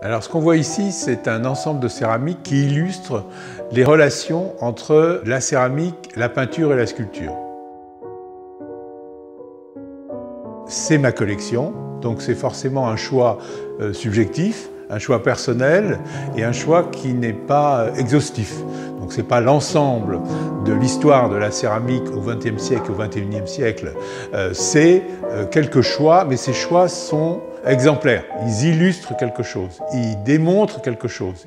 Alors ce qu'on voit ici, c'est un ensemble de céramiques qui illustre les relations entre la céramique, la peinture et la sculpture. C'est ma collection, donc c'est forcément un choix euh, subjectif, un choix personnel et un choix qui n'est pas euh, exhaustif. Donc ce n'est pas l'ensemble de l'histoire de la céramique au XXe siècle, au XXIe siècle, euh, c'est quelques choix, mais ces choix sont exemplaires. Ils illustrent quelque chose, ils démontrent quelque chose.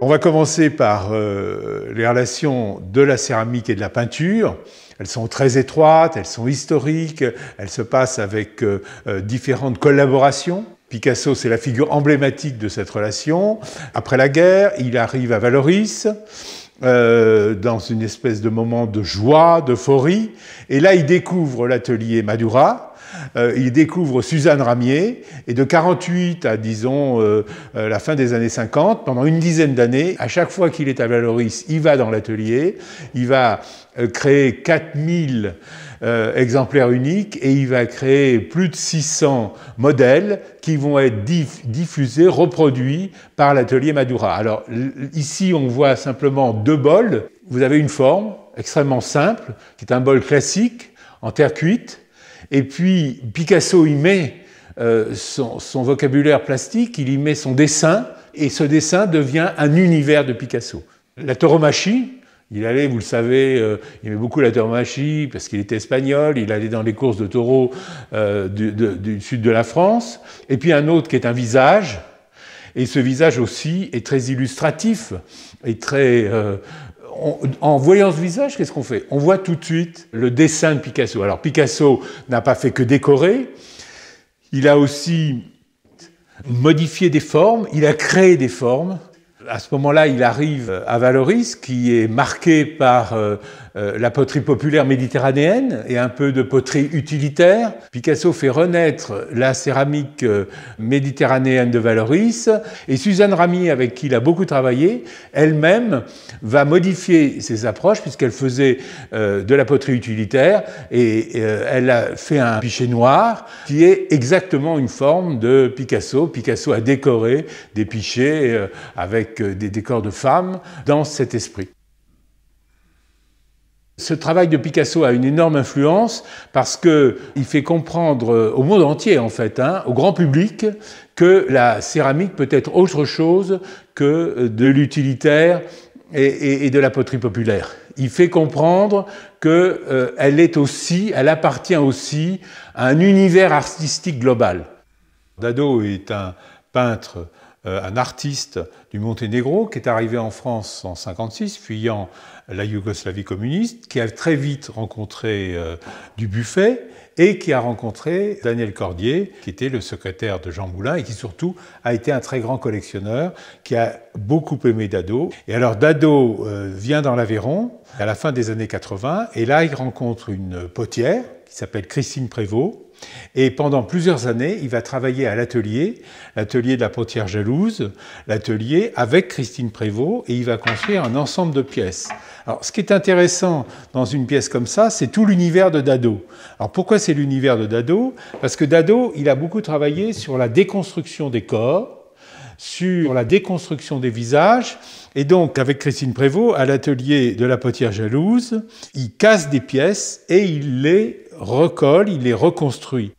On va commencer par euh, les relations de la céramique et de la peinture. Elles sont très étroites, elles sont historiques, elles se passent avec euh, euh, différentes collaborations. Picasso, c'est la figure emblématique de cette relation. Après la guerre, il arrive à Valoris. dans une espèce de moment de joie, d'euphorie. Et là, il découvre l'atelier Madura, euh, il découvre Suzanne Ramier, et de 48 à, disons, euh, euh, la fin des années 50, pendant une dizaine d'années, à chaque fois qu'il est à Valoris, il va dans l'atelier, il va créer 4000 exemplaires uniques, et il va créer plus de 600 modèles qui vont être diffusés, reproduits par l'atelier Madura. Alors ici, on voit simplement deux bols. Vous avez une forme extrêmement simple, qui est un bol classique en terre cuite, et puis Picasso y met euh, son, vocabulaire plastique, il y met son dessin, et ce dessin devient un univers de Picasso. La tauromachie, il allait, vous le savez, euh, il aimait beaucoup la tauromachie parce qu'il était espagnol, il allait dans les courses de taureaux euh, du, sud de la France. Et puis un autre qui est un visage, et ce visage aussi est très illustratif et très, en voyant ce visage, qu'est-ce qu'on fait On voit tout de suite le dessin de Picasso. Alors Picasso n'a pas fait que décorer, il a aussi modifié des formes, il a créé des formes. À ce moment-là, il arrive à Valoris, qui est marqué par euh, euh, la poterie populaire méditerranéenne et un peu de poterie utilitaire. Picasso fait renaître la céramique euh, méditerranéenne de Valoris et Suzanne Ramy, avec qui il a beaucoup travaillé, elle-même va modifier ses approches puisqu'elle faisait euh, de la poterie utilitaire et elle a fait un pichet noir qui est exactement une forme de Picasso. Picasso a décoré des pichets avec des décors de femmes dans cet esprit. Ce travail de Picasso a une énorme influence parce qu'il fait comprendre euh, au monde entier, en fait, hein, au grand public, que la céramique peut être autre chose que euh, de l'utilitaire et, de la poterie populaire. Il fait comprendre qu'elle euh, elle est aussi, elle appartient aussi à un univers artistique global. Dado est un peintre un artiste du Monténégro qui est arrivé en France en 1956, fuyant la Yougoslavie communiste, qui a très vite rencontré euh, Du Dubuffet et qui a rencontré Daniel Cordier, qui était le secrétaire de Jean Moulin et qui surtout a été un très grand collectionneur, qui a beaucoup aimé Dado. Et alors Dado euh, vient dans l'Aveyron à la fin des années 80 et là il rencontre une potière qui s'appelle Christine Prévost. Et pendant plusieurs années, il va travailler à l'atelier, l'atelier de la potière jalouse, l'atelier avec Christine Prévost, et il va construire un ensemble de pièces. Alors, ce qui est intéressant dans une pièce comme ça, c'est tout l'univers de Dado. Alors, pourquoi c'est l'univers de Dado Parce que Dado, il a beaucoup travaillé sur la déconstruction des corps, sur la déconstruction des visages. Et donc, avec Christine Prévost, à l'atelier de la potière jalouse, il casse des pièces et il les recolle, il les reconstruit.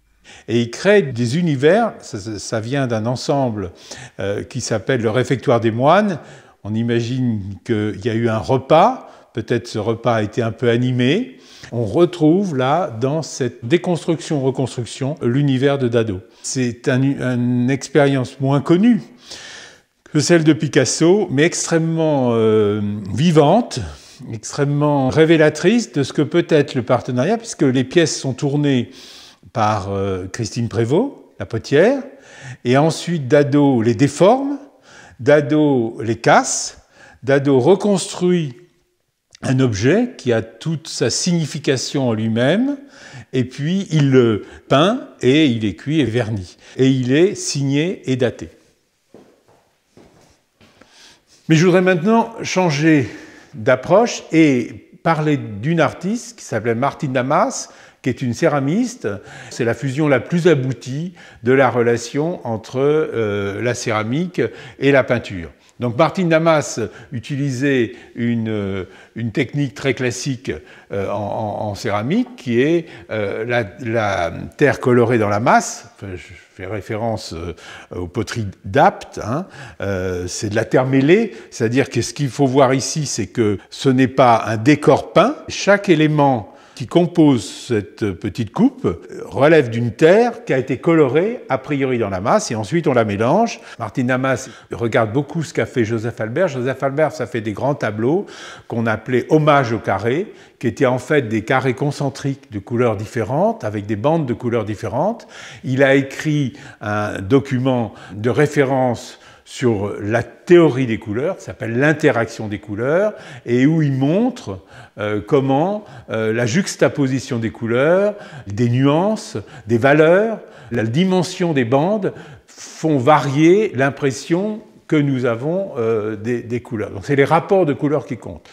Et il crée des univers, ça, vient d'un ensemble euh, qui s'appelle le réfectoire des moines. On imagine qu'il y a eu un repas, peut-être ce repas a été un peu animé. On retrouve là, dans cette déconstruction-reconstruction, l'univers de Dado. C'est une expérience moins connue que celle de Picasso, mais extrêmement euh, vivante, extrêmement révélatrice de ce que peut être le partenariat, puisque les pièces sont tournées par euh, Christine Prévost, la potière, et ensuite Dado les déforme, Dado les casse, Dado reconstruit un objet qui a toute sa signification en lui-même, et puis il le peint et il est cuit et verni, et il est signé et daté. Mais je voudrais maintenant changer d'approche et parler d'une artiste qui s'appelait Martine Damas, qui est une céramiste. C'est la fusion la plus aboutie de la relation entre euh, la céramique et la peinture. Donc Martin Damas utilisait une, euh, technique très classique euh, en, céramique qui est euh, la, terre colorée dans la masse. je fais référence aux poteries d'Apt. Hein. c'est de la terre mêlée, c'est-à-dire que ce qu'il faut voir ici, c'est que ce n'est pas un décor peint. Chaque élément qui compose cette petite coupe relève d'une terre qui a été colorée a priori dans la masse et ensuite on la mélange. Martin Damas regarde beaucoup ce qu'a fait Joseph Albert. Joseph Albert, ça fait des grands tableaux qu'on appelait hommage au carré, qui étaient en fait des carrés concentriques de couleurs différentes, avec des bandes de couleurs différentes. Il a écrit un document de référence sur la théorie des couleurs, qui s'appelle l'interaction des couleurs, et où il montre euh, comment euh, la juxtaposition des couleurs, des nuances, des valeurs, la dimension des bandes font varier l'impression que nous avons euh, des, couleurs. Donc c'est les rapports de couleurs qui comptent.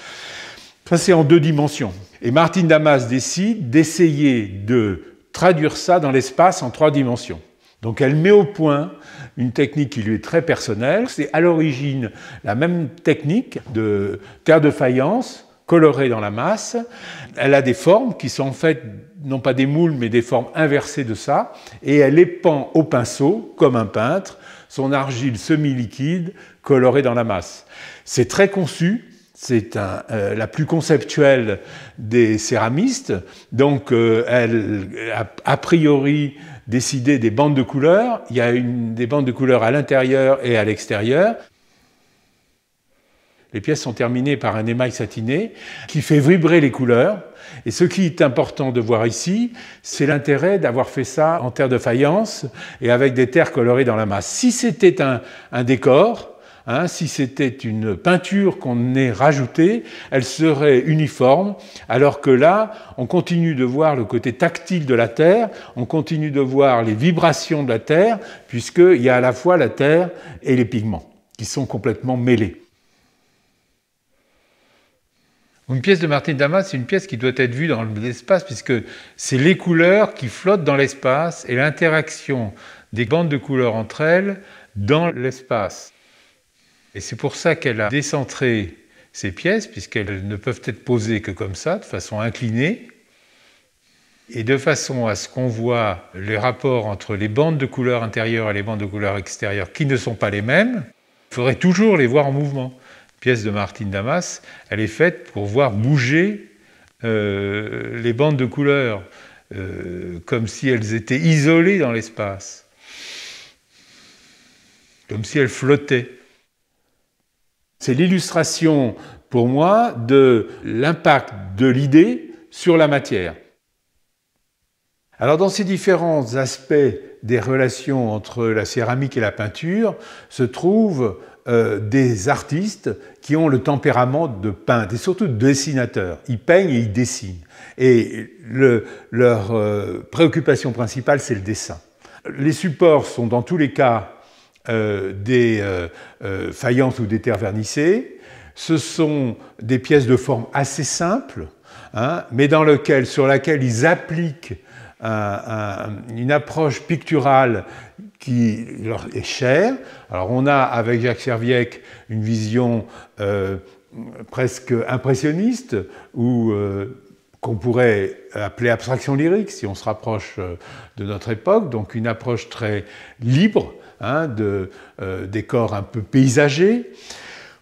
Ça c'est en deux dimensions. Et Martine Damas décide d'essayer de traduire ça dans l'espace en trois dimensions. Donc elle met au point une technique qui lui est très personnelle. C'est à l'origine la même technique de terre de faïence colorée dans la masse. Elle a des formes qui sont en fait non pas des moules mais des formes inversées de ça et elle épand au pinceau comme un peintre son argile semi-liquide colorée dans la masse. C'est très conçu, c'est euh, la plus conceptuelle des céramistes. Donc, euh, elle, a priori, décider des bandes de couleurs. Il y a des bandes de couleurs à l'intérieur et à l'extérieur. Les pièces sont terminées par un émail satiné qui fait vibrer les couleurs. Et ce qui est important de voir ici, c'est l'intérêt d'avoir fait ça en terre de faïence et avec des terres colorées dans la masse. Si c'était un décor, Hein, si c'était une peinture qu'on ait rajoutée, elle serait uniforme, alors que là, on continue de voir le côté tactile de la Terre, on continue de voir les vibrations de la Terre, puisqu'il y a à la fois la Terre et les pigments, qui sont complètement mêlés. Une pièce de Martin Damas, c'est une pièce qui doit être vue dans l'espace, puisque c'est les couleurs qui flottent dans l'espace et l'interaction des bandes de couleurs entre elles dans l'espace. Et c'est pour ça qu'elle a décentré ces pièces, puisqu'elles ne peuvent être posées que comme ça, de façon inclinée, et de façon à ce qu'on voit les rapports entre les bandes de couleur intérieures et les bandes de couleur extérieures qui ne sont pas les mêmes, il faudrait toujours les voir en mouvement. La pièce de Martine Damas, elle est faite pour voir bouger euh, les bandes de couleur, euh, comme si elles étaient isolées dans l'espace, comme si elles flottaient. C'est l'illustration pour moi de l'impact de l'idée sur la matière. Alors dans ces différents aspects des relations entre la céramique et la peinture se trouvent euh, des artistes qui ont le tempérament de peintre et surtout de dessinateur. Ils peignent et ils dessinent. Et leur euh, préoccupation principale, c'est le dessin. Les supports sont dans tous les cas euh, des euh, euh, faïences ou des terres vernissées. Ce sont des pièces de forme assez simple, hein, mais dans lequel, sur laquelle ils appliquent une approche picturale qui leur est chère. Alors on a avec Jacques Serviec une vision presque impressionniste, où qu'on pourrait appeler abstraction lyrique si on se rapproche euh, de notre époque, donc une approche très libre hein, de, euh, un peu paysagers.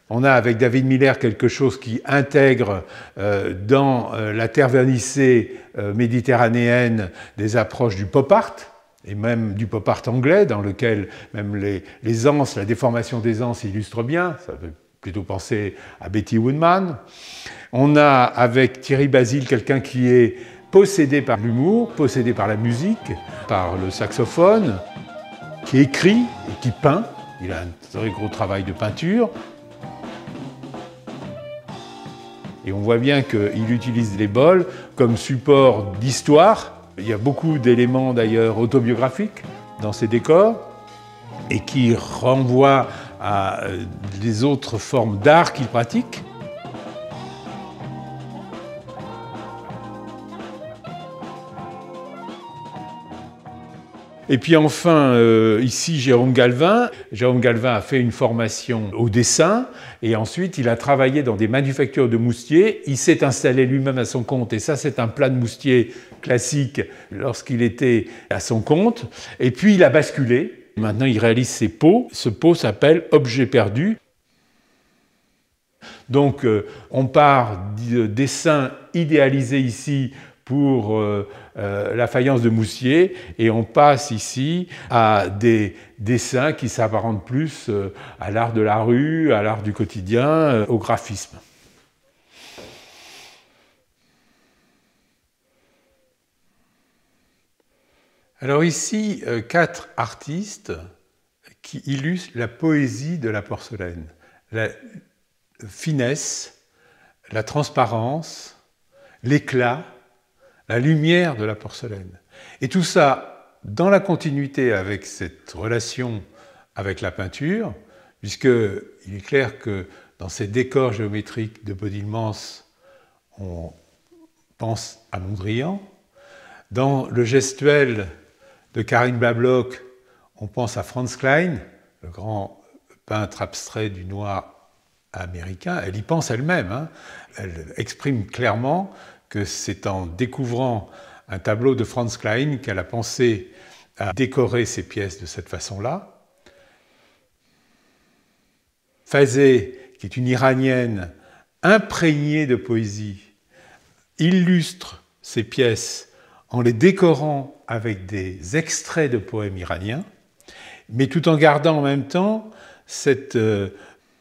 On a avec David Miller quelque chose qui intègre euh, dans euh, la terre vernissée méditerranéenne des approches du pop art et même du pop art anglais, dans lequel même les, les anses, la déformation des anses illustre bien. Ça fait plutôt penser à Betty Woodman. On a avec Thierry Basile quelqu'un qui est possédé par l'humour, possédé par la musique, par le saxophone, qui écrit et qui peint. Il a un très gros travail de peinture. Et on voit bien qu'il utilise les bols comme support d'histoire. Il y a beaucoup d'éléments d'ailleurs autobiographiques dans ses décors et qui renvoient à euh, les autres formes d'art qu'il pratique. Et puis enfin, euh, ici, Jérôme Galvin. Jérôme Galvin a fait une formation au dessin et ensuite il a travaillé dans des manufactures de moustiers. Il s'est installé lui-même à son compte et ça, c'est un plat de moustier classique lorsqu'il était à son compte. Et puis il a basculé. Maintenant, il réalise ses pots. Ce pot s'appelle Objet perdu. Donc, euh, on part de dessin idéalisé ici pour euh, euh, la faïence de Moussier, et on passe ici à des dessins qui s'apparentent plus euh, à l'art de la rue, à l'art du quotidien, au graphisme. Alors ici, quatre artistes qui illustrent la poésie de la porcelaine, la finesse, la transparence, l'éclat la lumière de la porcelaine. Et tout ça dans la continuité avec cette relation avec la peinture, puisqu'il est clair que dans ces décors géométriques de Mans, on pense à Mondrian. Dans le gestuel de Karine Bablock, on pense à Franz Klein, le grand peintre abstrait du noir américain. Elle y pense elle-même. Hein. Elle exprime clairement que c'est en découvrant un tableau de Franz Klein qu'elle a pensé à décorer ses pièces de cette façon-là. Fazeh, qui est une Iranienne imprégnée de poésie, illustre ses pièces en les décorant avec des extraits de poèmes iraniens, mais tout en gardant en même temps cette euh,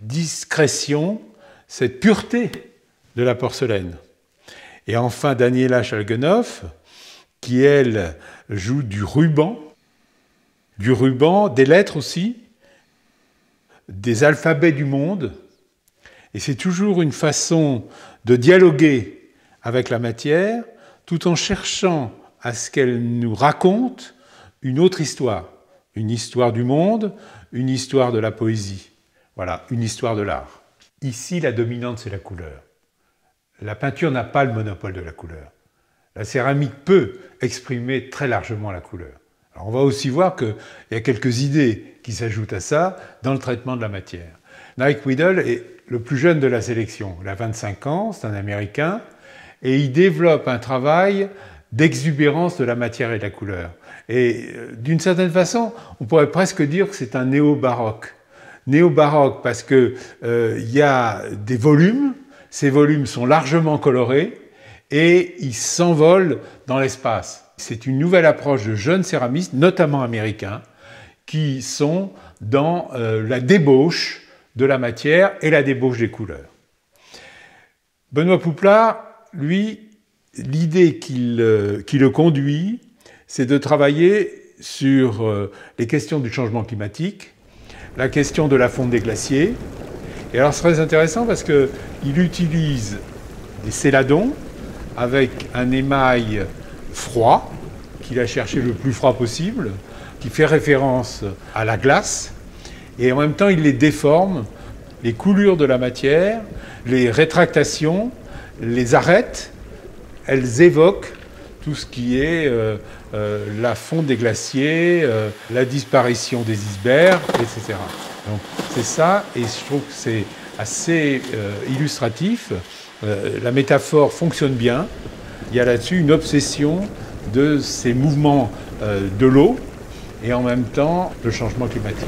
discrétion, cette pureté de la porcelaine. Et enfin, Daniela Chalgenoff, qui elle joue du ruban, du ruban, des lettres aussi, des alphabets du monde. Et c'est toujours une façon de dialoguer avec la matière tout en cherchant à ce qu'elle nous raconte une autre histoire, une histoire du monde, une histoire de la poésie, voilà, une histoire de l'art. Ici, la dominante, c'est la couleur. La peinture n'a pas le monopole de la couleur. La céramique peut exprimer très largement la couleur. on va aussi voir qu'il y a quelques idées qui s'ajoutent à ça dans le traitement de la matière. Nike Whittle est le plus jeune de la sélection. Il a 25 ans, c'est un Américain, et il développe un travail d'exubérance de la matière et de la couleur. Et euh, d'une certaine façon, on pourrait presque dire que c'est un néo-baroque. Néo-baroque parce qu'il euh, y a des volumes, ces volumes sont largement colorés et ils s'envolent dans l'espace. C'est une nouvelle approche de jeunes céramistes, notamment américains, qui sont dans euh, la débauche de la matière et la débauche des couleurs. Benoît Pouplard, lui, l'idée euh, qui, le conduit, c'est de travailler sur euh, les questions du changement climatique, la question de la fonte des glaciers, et alors, c'est très intéressant parce qu'il utilise des céladons avec un émail froid, qu'il a cherché le plus froid possible, qui fait référence à la glace, et en même temps, il les déforme, les coulures de la matière, les rétractations, les arêtes, elles évoquent tout ce qui est euh, euh, la fonte des glaciers, euh, la disparition des icebergs, etc. Donc c'est ça, et je trouve que c'est assez euh, illustratif. Euh, la métaphore fonctionne bien. Il y a là-dessus une obsession de ces mouvements euh, de l'eau et en même temps le changement climatique.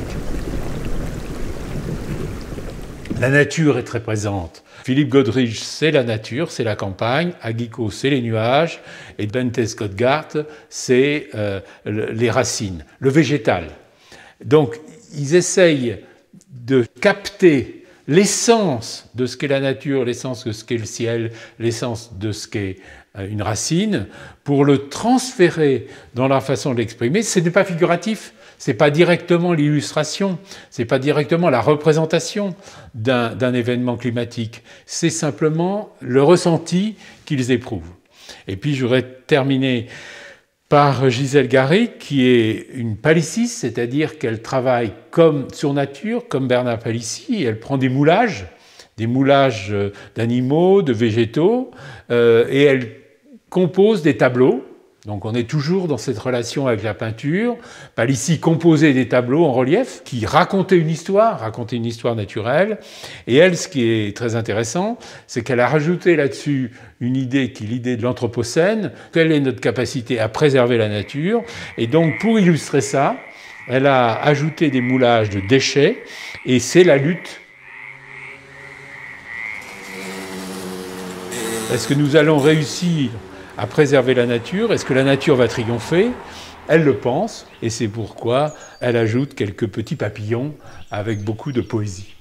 La nature est très présente. Philippe Godrich, c'est la nature, c'est la campagne. Aguico, c'est les nuages. Et Bentes Scottgart, c'est les racines, le végétal. Donc ils essayent de capter l'essence de ce qu'est la nature, l'essence de ce qu'est le ciel, l'essence de ce qu'est euh, une racine, pour le transférer dans leur façon de l'exprimer. Ce n'est pas figuratif, ce n'est pas directement l'illustration, ce n'est pas directement la représentation d'un événement climatique, c'est simplement le ressenti qu'ils éprouvent. Et puis j'aurais terminé. terminer par Gisèle Garry, qui est une palissiste, c'est-à-dire qu'elle travaille comme sur nature, comme Bernard Palissy, elle prend des moulages, des moulages euh, d'animaux, de végétaux, euh, et elle compose des tableaux donc on est toujours dans cette relation avec la peinture. Ici, composait des tableaux en relief qui racontaient une histoire, racontaient une histoire naturelle. Et elle, ce qui est très intéressant, c'est qu'elle a rajouté là-dessus une idée qui est l'idée de l'anthropocène, quelle est notre capacité à préserver la nature. Et donc pour illustrer ça, elle a ajouté des moulages de déchets et c'est la lutte Est-ce que nous allons réussir à préserver la nature. Est-ce que la nature va triompher Elle le pense, et c'est pourquoi elle ajoute quelques petits papillons avec beaucoup de poésie.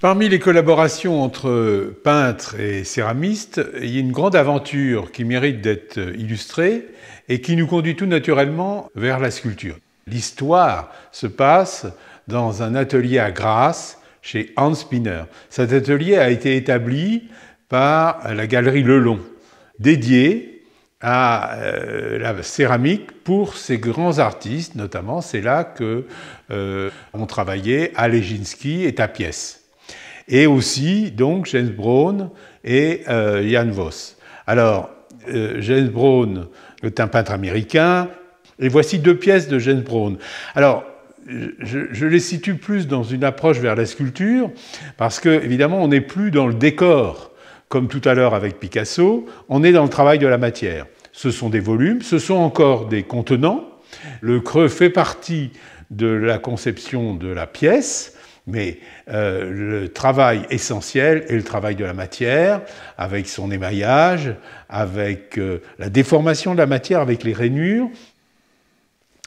Parmi les collaborations entre peintres et céramistes, il y a une grande aventure qui mérite d'être illustrée et qui nous conduit tout naturellement vers la sculpture. L'histoire se passe dans un atelier à Grasse chez Hans Spinner. Cet atelier a été établi par la galerie Lelon dédié à euh, la céramique pour ces grands artistes, notamment c'est là que euh, on travaillait. travaillé Alejinski et pièce, et aussi donc James Brown et Jan euh, Voss. Alors James Brown est un peintre américain, et voici deux pièces de James Brown. Alors je, je, les situe plus dans une approche vers la sculpture, parce que évidemment on n'est plus dans le décor comme tout à l'heure avec Picasso, on est dans le travail de la matière. Ce sont des volumes, ce sont encore des contenants. Le creux fait partie de la conception de la pièce, mais euh, le travail essentiel est le travail de la matière, avec son émaillage, avec euh, la déformation de la matière, avec les rainures.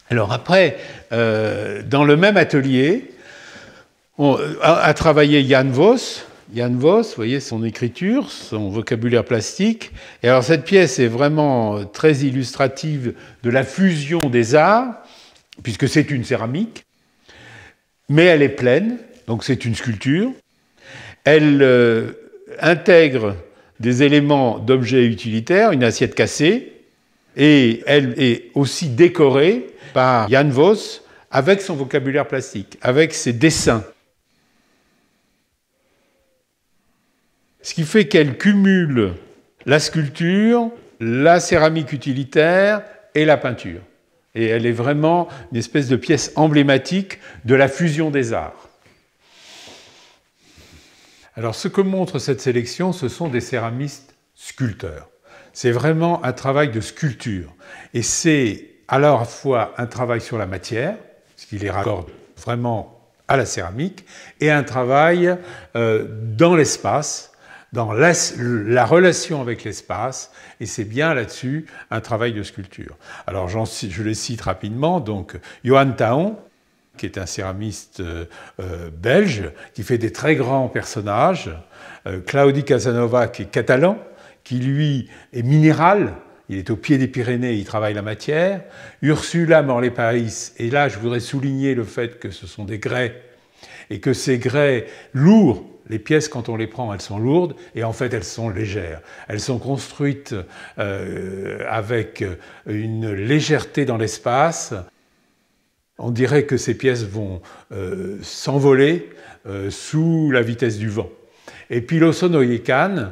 Alors après, euh, dans le même atelier, a, travaillé Jan Voss. Jan Vos, vous voyez son écriture, son vocabulaire plastique. Et alors cette pièce est vraiment euh, très illustrative de la fusion des arts, puisque c'est une céramique, mais elle est pleine, donc c'est une sculpture. Elle euh, intègre des éléments d'objets utilitaires, une assiette cassée, et elle est aussi décorée par Jan Vos avec son vocabulaire plastique, avec ses dessins. Ce qui fait qu'elle cumule la sculpture, la céramique utilitaire et la peinture. Et elle est vraiment une espèce de pièce emblématique de la fusion des arts. Alors ce que montre cette sélection, ce sont des céramistes sculpteurs. C'est vraiment un travail de sculpture. Et c'est à la fois un travail sur la matière, ce qui les raccorde vraiment à la céramique, et un travail euh, dans l'espace, dans la, relation avec l'espace, et c'est bien là-dessus un travail de sculpture. Alors je les cite rapidement, donc Johan Taon, qui est un céramiste euh, euh, belge, qui fait des très grands personnages, euh, Claudie Casanova, qui est catalan, qui lui est minéral, il est au pied des Pyrénées, il travaille la matière, Ursula Morley paris et là je voudrais souligner le fait que ce sont des grès, et que ces grès lourds les pièces, quand on les prend, elles sont lourdes et en fait, elles sont légères. Elles sont construites euh, avec une légèreté dans l'espace. On dirait que ces pièces vont euh, s'envoler euh, sous la vitesse du vent. Et puis Yekan,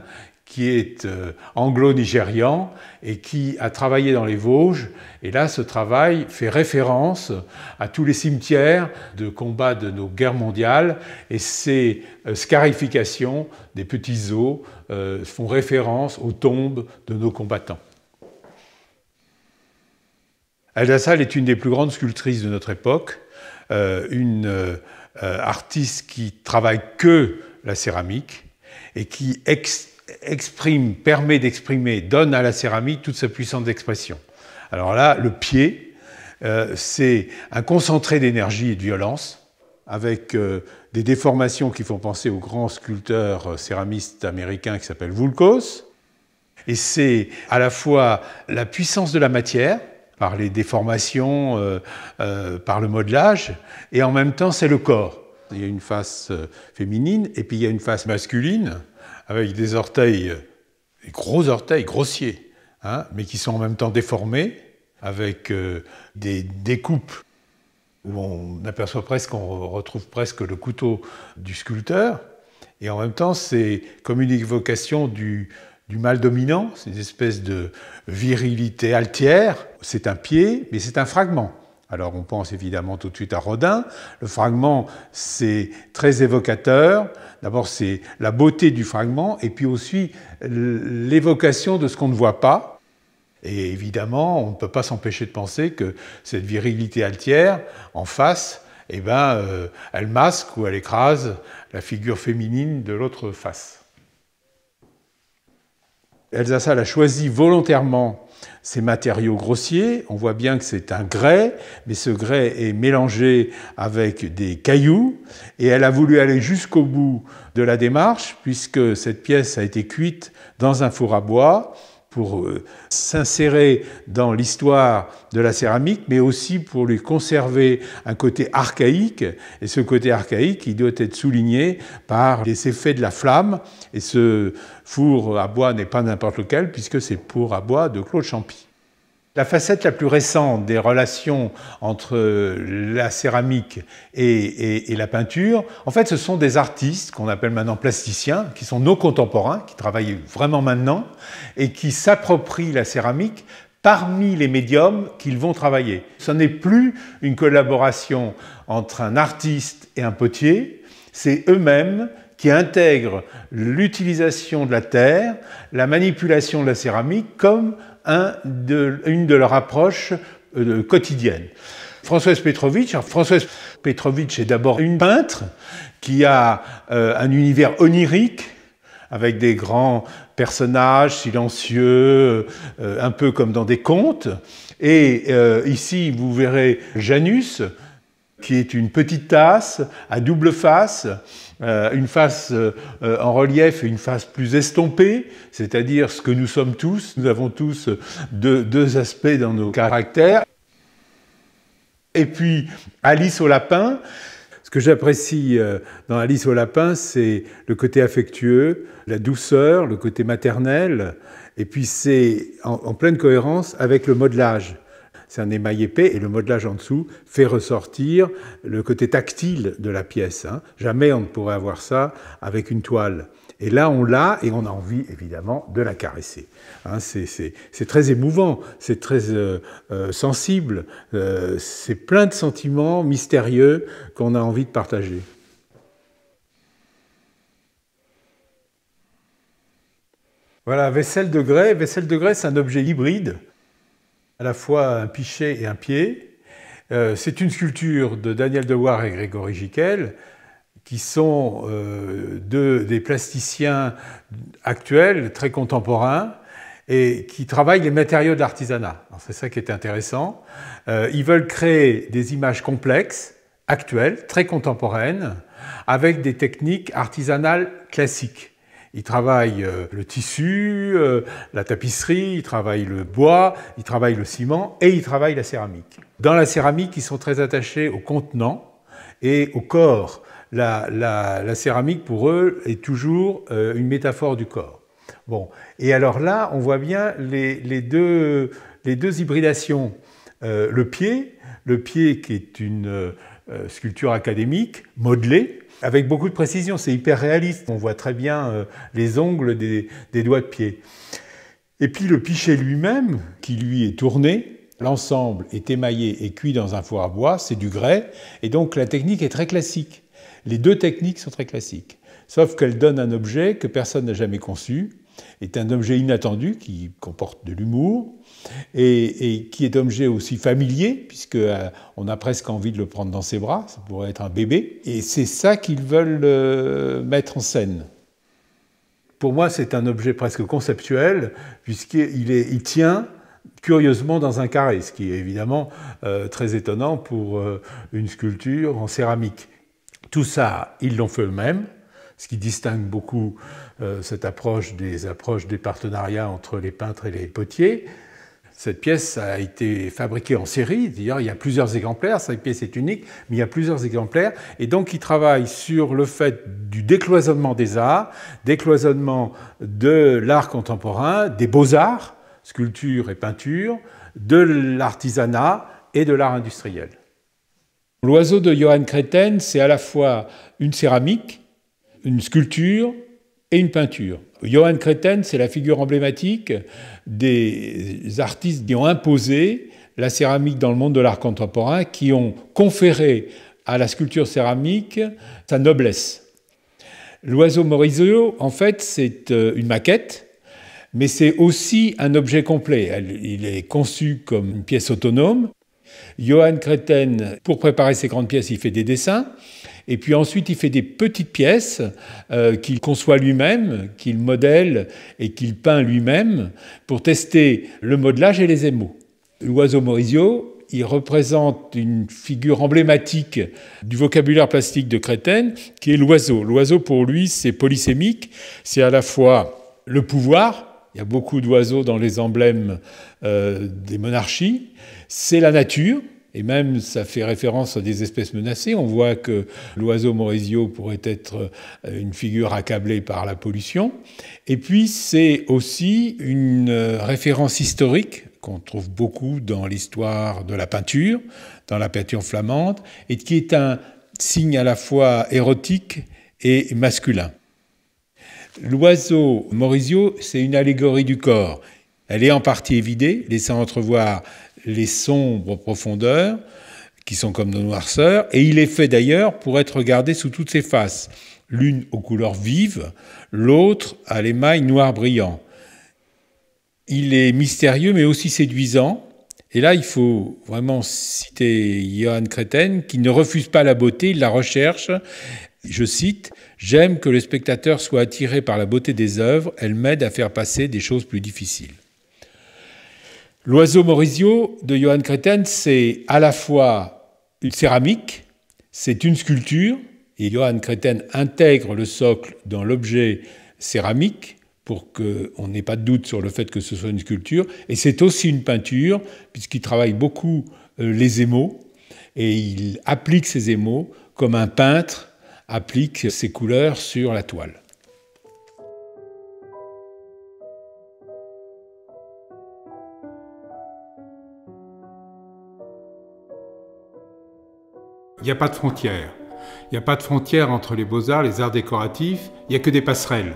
qui est euh, anglo-nigérian et qui a travaillé dans les Vosges. Et là, ce travail fait référence à tous les cimetières de combat de nos guerres mondiales et ces euh, scarifications des petits os euh, font référence aux tombes de nos combattants. Elsa Salle est une des plus grandes sculptrices de notre époque, une artiste qui travaille que la céramique et qui exprime, permet d'exprimer, donne à la céramique toute sa puissance d'expression. Alors là, le pied, euh, c'est un concentré d'énergie et de violence, avec euh, des déformations qui font penser au grand sculpteur euh, céramiste américain qui s'appelle Vulkos. Et c'est à la fois la puissance de la matière, par les déformations, par le modelage, et en même temps, c'est le corps. Il y a une face féminine et puis il y a une face masculine avec des orteils, des gros orteils grossiers, hein, mais qui sont en même temps déformés, avec euh, des découpes où on aperçoit presque, on retrouve presque le couteau du sculpteur. Et en même temps, c'est comme une évocation du, mal dominant, c'est une espèce de virilité altière. C'est un pied, mais c'est un fragment. Alors on pense évidemment tout de suite à Rodin. Le fragment, c'est très évocateur. D'abord, c'est la beauté du fragment et puis aussi l'évocation de ce qu'on ne voit pas. Et évidemment, on ne peut pas s'empêcher de penser que cette virilité altière, en face, eh ben, euh, elle masque ou elle écrase la figure féminine de l'autre face. Elsa a choisi volontairement ces matériaux grossiers. On voit bien que c'est un grès, mais ce grès est mélangé avec des cailloux. Et elle a voulu aller jusqu'au bout de la démarche, puisque cette pièce a été cuite dans un four à bois pour euh, s'insérer dans l'histoire de la céramique, mais aussi pour lui conserver un côté archaïque. Et ce côté archaïque, il doit être souligné par les effets de la flamme. Et ce four à bois n'est pas n'importe lequel, puisque c'est pour à bois de Claude Champy. La facette la plus récente des relations entre la céramique et, la peinture, en fait, ce sont des artistes qu'on appelle maintenant plasticiens, qui sont nos contemporains, qui travaillent vraiment maintenant, et qui s'approprient la céramique parmi les médiums qu'ils vont travailler. Ce n'est plus une collaboration entre un artiste et un potier, c'est eux-mêmes qui intègrent l'utilisation de la terre, la manipulation de la céramique comme une de leurs approches euh, quotidiennes. Françoise Petrovitch, Françoise est d'abord une peintre qui a euh, un univers onirique avec des grands personnages silencieux, euh, un peu comme dans des contes. Et ici, vous verrez Janus, qui est une petite tasse à double face, euh, une face euh, euh, en relief et une face plus estompée, c'est-à-dire ce que nous sommes tous. Nous avons tous deux, aspects dans nos caractères. Et puis Alice au lapin, ce que j'apprécie dans Alice au lapin, c'est le côté affectueux, la douceur, le côté maternel, et puis c'est en, pleine cohérence avec le modelage c'est un émail épais et le modelage en dessous fait ressortir le côté tactile de la pièce. Hein. Jamais on ne pourrait avoir ça avec une toile. Et là, on l'a et on a envie, évidemment, de la caresser. Hein. c'est très émouvant, c'est très euh, euh, sensible, euh, c'est plein de sentiments mystérieux qu'on a envie de partager. Voilà, vaisselle de grès. Vaisselle de grès, c'est un objet hybride à la fois un pichet et un pied. Euh, c'est une sculpture de Daniel Dewar et Grégory Giquel, qui sont euh, deux, des plasticiens actuels, très contemporains, et qui travaillent les matériaux d'artisanat. l'artisanat. C'est ça qui est intéressant. Euh, ils veulent créer des images complexes, actuelles, très contemporaines, avec des techniques artisanales classiques. Ils travaillent euh, le tissu, euh, la tapisserie, il travaille le bois, il travaillent le ciment et il travaillent la céramique. Dans la céramique, ils sont très attachés au contenant et au corps. La, céramique, pour eux, est toujours euh, une métaphore du corps. Bon, et alors là, on voit bien les, deux, hybridations. le pied, le pied qui est une sculpture académique, modelée, avec beaucoup de précision, c'est hyper réaliste. On voit très bien euh, les ongles des, doigts de pied. Et puis le pichet lui-même, qui lui est tourné, l'ensemble est émaillé et cuit dans un four à bois, c'est du grès, et donc la technique est très classique. Les deux techniques sont très classiques, sauf qu'elle donne un objet que personne n'a jamais conçu, est un objet inattendu qui comporte de l'humour, et, qui est objet aussi familier, puisque euh, on a presque envie de le prendre dans ses bras, ça pourrait être un bébé, et c'est ça qu'ils veulent euh, mettre en scène. Pour moi, c'est un objet presque conceptuel, puisqu'il tient curieusement dans un carré, ce qui est évidemment euh, très étonnant pour une sculpture en céramique. Tout ça, ils l'ont fait eux-mêmes, ce qui distingue beaucoup cette approche des approches des partenariats entre les peintres et les potiers. Cette pièce a été fabriquée en série, d'ailleurs il y a plusieurs exemplaires, cette pièce est unique, mais il y a plusieurs exemplaires, et donc il travaille sur le fait du décloisonnement des arts, décloisonnement de l'art contemporain, des beaux-arts, sculpture et peinture, de l'artisanat et de l'art industriel. L'oiseau de Johann Créten, c'est à la fois une céramique, une sculpture, et une peinture. Johann Creten c'est la figure emblématique des artistes qui ont imposé la céramique dans le monde de l'art contemporain, qui ont conféré à la sculpture céramique sa noblesse. L'oiseau Morisio, en fait, c'est euh, une maquette, mais c'est aussi un objet complet. Il est conçu comme une pièce autonome. Johann Creten, pour préparer ses grandes pièces, il fait des dessins. Et puis ensuite, il fait des petites pièces euh, qu'il conçoit lui-même, qu'il modèle et qu'il peint lui-même pour tester le modelage et les émaux. L'oiseau Maurizio, il représente une figure emblématique du vocabulaire plastique de Créten, qui est l'oiseau. L'oiseau, pour lui, c'est polysémique, c'est à la fois le pouvoir, il y a beaucoup d'oiseaux dans les emblèmes euh, des monarchies, c'est la nature, et même, ça fait référence à des espèces menacées. On voit que l'oiseau Maurizio pourrait être euh, une figure accablée par la pollution. Et puis, c'est aussi une euh, référence historique qu'on trouve beaucoup dans l'histoire de la peinture, dans la peinture flamande, et qui est un signe à la fois érotique et masculin. L'oiseau Maurizio, c'est une allégorie du corps. Elle est en partie évidée, laissant entrevoir les sombres profondeurs, qui sont comme nos noirceurs, et il est fait d'ailleurs pour être regardé sous toutes ses faces, l'une aux couleurs vives, l'autre à l'émail noir brillant. Il est mystérieux mais aussi séduisant, et là il faut vraiment citer Johan Cretten qui ne refuse pas la beauté, il la recherche, je cite, J'aime que le spectateur soit attiré par la beauté des œuvres, elle m'aide à faire passer des choses plus difficiles. L'oiseau Maurizio de Johan Creten, c'est à la fois une céramique, c'est une sculpture, et Johan Creten intègre le socle dans l'objet céramique pour qu'on n'ait pas de doute sur le fait que ce soit une sculpture, et c'est aussi une peinture, puisqu'il travaille beaucoup euh, les émaux, et il applique ses émaux comme un peintre applique ses couleurs sur la toile. Il n'y a pas de frontières. Il n'y a pas de frontières entre les beaux-arts, les arts décoratifs, il n'y a que des passerelles.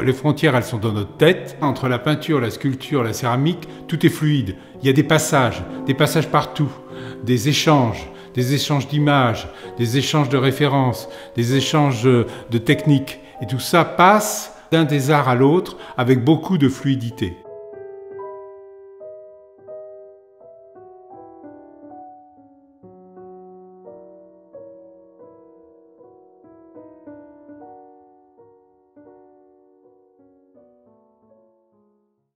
Les frontières, elles sont dans notre tête. Entre la peinture, la sculpture, la céramique, tout est fluide. Il y a des passages, des passages partout, des échanges, des échanges d'images, des échanges de références, des échanges euh, de techniques. Et tout ça passe d'un des arts à l'autre avec beaucoup de fluidité.